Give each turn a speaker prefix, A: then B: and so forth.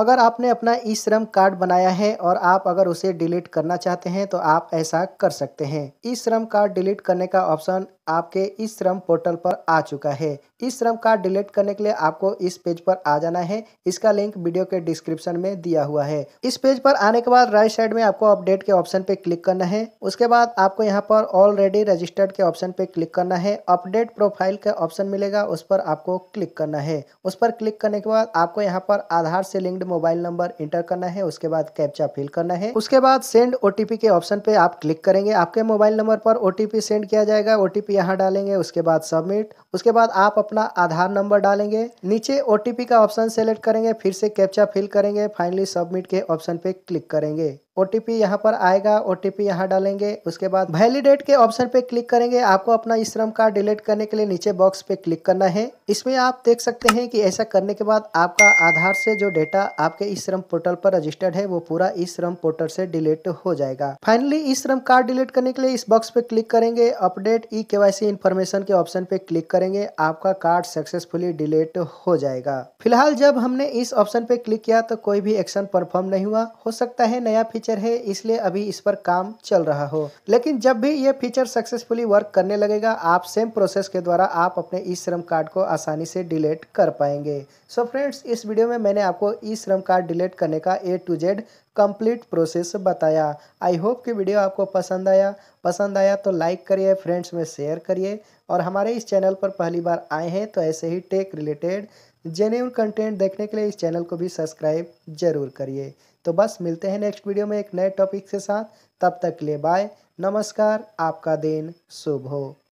A: अगर आपने अपना ई श्रम कार्ड बनाया है और आप अगर उसे डिलीट करना चाहते हैं तो आप ऐसा कर सकते हैं ई श्रम कार्ड डिलीट करने का ऑप्शन आपके ई श्रम पोर्टल पर आ चुका है ई श्रम कार्ड डिलीट करने के लिए आपको इस पेज पर आ जाना है इसका लिंक वीडियो के डिस्क्रिप्शन में दिया हुआ है इस पेज पर आने के बाद राइट साइड में आपको अपडेट के ऑप्शन पे क्लिक करना है उसके बाद आपको यहाँ पर ऑलरेडी रजिस्टर्ड के ऑप्शन पे क्लिक करना है अपडेट प्रोफाइल का ऑप्शन मिलेगा उस पर आपको क्लिक करना है उस पर क्लिक करने के बाद आपको यहाँ पर आधार से लिंक्ड मोबाइल नंबर इंटर करना है उसके बाद कैप्चा फिल करना है उसके बाद सेंड ओटीपी के ऑप्शन पे आप क्लिक करेंगे आपके मोबाइल नंबर पर ओटीपी सेंड किया जाएगा ओटीपी यहाँ डालेंगे उसके बाद सबमिट उसके बाद आप अपना आधार नंबर डालेंगे नीचे ओटीपी का ऑप्शन सेलेक्ट करेंगे फिर से कैप्चा फिल करेंगे फाइनली सबमिट के ऑप्शन पे क्लिक करेंगे ओ टी यहाँ पर आएगा ओ टी यहाँ डालेंगे उसके बाद वैलिडेट के ऑप्शन पे क्लिक करेंगे आपको अपना ई श्रम कार्ड डिलीट करने के लिए नीचे बॉक्स पे क्लिक करना है इसमें आप देख सकते हैं कि ऐसा करने के बाद आपका आधार से जो डेटा आपके ई श्रम पोर्टल पर रजिस्टर्ड है वो पूरा ई श्रम पोर्टल से डिलीट हो जाएगा फाइनली ई श्रम कार्ड डिलीट करने के लिए इस बॉक्स पे क्लिक करेंगे अपडेट ई सी इन्फॉर्मेशन के ऑप्शन पे क्लिक करेंगे आपका कार्ड सक्सेसफुली डिलीट हो जाएगा फिलहाल जब हमने इस ऑप्शन पे क्लिक किया तो कोई भी एक्शन परफॉर्म नहीं हुआ हो सकता है नया फीचर फीचर है इसलिए अभी इस पर काम चल रहा हो लेकिन जब भी ये फीचर सक्सेसफुली वर्क करने लगेगा आप सेम प्रोसेस के द्वारा आप अपने ई श्रम कार्ड को आसानी से डिलीट कर पाएंगे सो so फ्रेंड्स इस वीडियो में मैंने आपको ई श्रम कार्ड डिलीट करने का A to Z complete process बताया आई होप कि वीडियो आपको पसंद आया पसंद आया तो लाइक करिए फ्रेंड्स में शेयर करिए और हमारे इस चैनल पर पहली बार आए हैं तो ऐसे ही टेक रिलेटेड जेन्यून कंटेंट देखने के लिए इस चैनल को भी सब्सक्राइब जरूर करिए तो बस मिलते हैं नेक्स्ट वीडियो में एक नए टॉपिक के साथ तब तक के लिए बाय नमस्कार आपका दिन शुभ हो